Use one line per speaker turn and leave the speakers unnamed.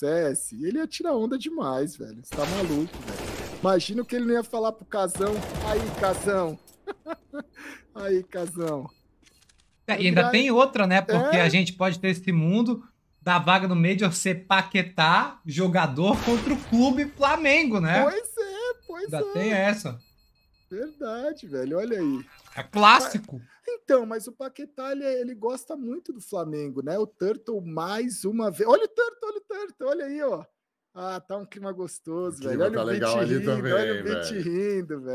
CS, ele ia tirar onda demais, velho. Você tá maluco, velho. Imagino que ele não ia falar pro Casão. Aí, Casão. aí, Casão.
É, e ainda tem outra, né? Porque é. a gente pode ter esse mundo da vaga no Major ser paquetar jogador contra o clube Flamengo, né? Pois é, pois ainda é. tem essa.
Verdade, velho. Olha aí. É clássico. Então, mas o Paquetá, ele, é, ele, gosta muito do Flamengo, né? O Turtle mais uma vez. Olha o Turtle certo, olha aí, ó. Ah, tá um clima gostoso, o velho. Clima olha tá o legal rindo, também, olha o Beat tá
rindo,
velho.